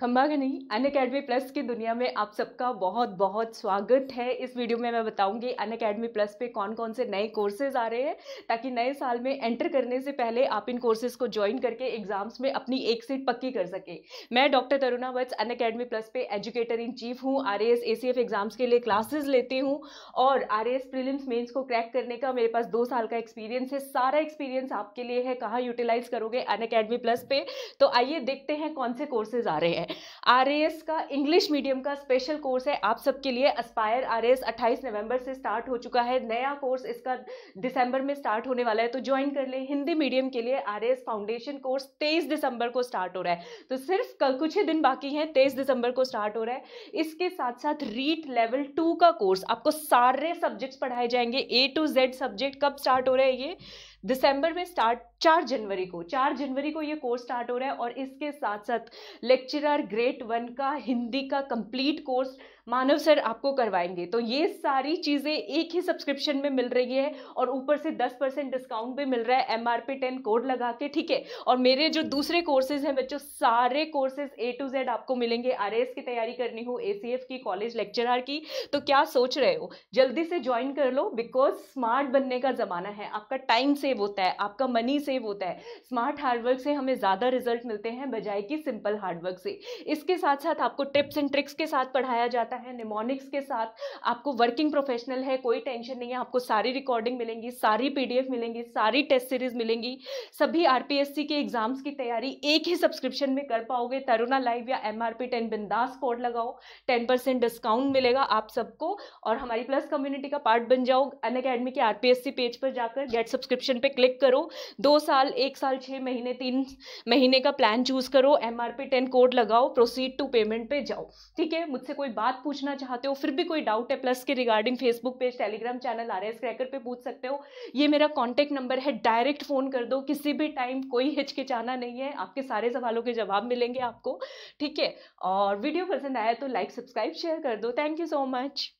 खम्बाघनी अन Unacademy plus की दुनिया में आप सबका बहुत बहुत स्वागत है इस वीडियो में मैं बताऊंगी अन अकेडमी प्लस पे कौन कौन से नए कोर्सेज आ रहे हैं ताकि नए साल में एंटर करने से पहले आप इन कोर्सेज को ज्वाइन करके एग्जाम्स में अपनी एक सीट पक्की कर सके मैं doctor Taruna Vats Unacademy plus पे एजुकेटर इन चीफ हूँ आर एस एग्ज़ाम्स के लिए क्लासेज लेती हूँ और आर एस मेन्स को क्रैक करने का मेरे पास दो साल का एक्सपीरियंस है सारा एक्सपीरियंस आपके लिए है कहाँ यूटिलाइज करोगे अन अकेडमी प्लस पे तो आइए देखते हैं कौन से कोर्सेज आ रहे हैं आर का इंग्लिश मीडियम का स्पेशल कोर्स है आप सबके लिए अस्पायर आर एस नवंबर से स्टार्ट हो चुका है नया कोर्स इसका दिसंबर में स्टार्ट होने वाला है तो ज्वाइन कर लें हिंदी मीडियम के लिए आर फाउंडेशन कोर्स तेईस दिसंबर को स्टार्ट हो रहा है तो सिर्फ कुछ ही दिन बाकी हैं तेईस दिसंबर को स्टार्ट हो रहा है इसके साथ साथ रीट लेवल टू का कोर्स आपको सारे सब्जेक्ट्स पढ़ाए जाएंगे ए टू जेड सब्जेक्ट कब स्टार्ट हो रहे हैं ये दिसंबर में स्टार्ट चार जनवरी को चार जनवरी को ये कोर्स स्टार्ट हो रहा है और इसके साथ साथ लेक्चरर ग्रेट वन का हिंदी का कंप्लीट कोर्स मानव सर आपको करवाएंगे तो ये सारी चीज़ें एक ही सब्सक्रिप्शन में मिल रही है और ऊपर से दस परसेंट डिस्काउंट भी मिल रहा है M R P ten code लगा के ठीक है और मेरे जो दूसरे कोर्सेज हैं बच्चों सारे कोर्सेज ए टू जेड आपको मिलेंगे आर एस की तैयारी करनी हो ए सी एफ की कॉलेज लेक्चरार की तो क्या सोच रहे हो जल्दी से ज्वाइन कर लो बिकॉज स्मार्ट बनने का ज़माना है आपका टाइम सेव होता है आपका मनी सेव होता है स्मार्ट हार्डवर्क से हमें ज़्यादा रिजल्ट मिलते हैं बजाय कि सिंपल हार्डवर्क से इसके साथ साथ आपको टिप्स एंड ट्रिक्स के साथ पढ़ाया जाता है सकता है निमोनिक्स के साथ आपको वर्किंग प्रोफेशनल है कोई टेंशन नहीं है आपको सारी रिकॉर्डिंग मिलेंगी सारी पीडीएफ मिलेंगी सारी टेस्ट सीरीज मिलेंगी सभी आरपीएससी के एग्जाम्स की तैयारी एक ही सब्सक्रिप्शन में कर पाओगे तरुणा लाइव या एम आर बिंदास कोड लगाओ टेन डिस्काउंट मिलेगा आप सबको और हमारी प्लस कम्युनिटी का पार्ट बन जाओ अन अकेडमी के आरपीएससी पेज पर जाकर गेट सब्सक्रिप्शन पर क्लिक करो दो साल एक साल छः महीने तीन महीने का प्लान चूज करो एम आर टेन कोड लगाओ प्रोसीड टू पेमेंट पे जाओ ठीक है मुझसे कोई बात पूछ पूछना चाहते हो फिर भी कोई डाउट है प्लस के regarding Facebook page Telegram channel R S cracker पर पूछ सकते हो ये मेरा कॉन्टैक्ट नंबर है डायरेक्ट फ़ोन कर दो किसी भी टाइम कोई हिचकिचाना नहीं है आपके सारे सवालों के जवाब मिलेंगे आपको ठीक है और वीडियो पसंद आया तो लाइक सब्सक्राइब शेयर कर दो थैंक यू सो मच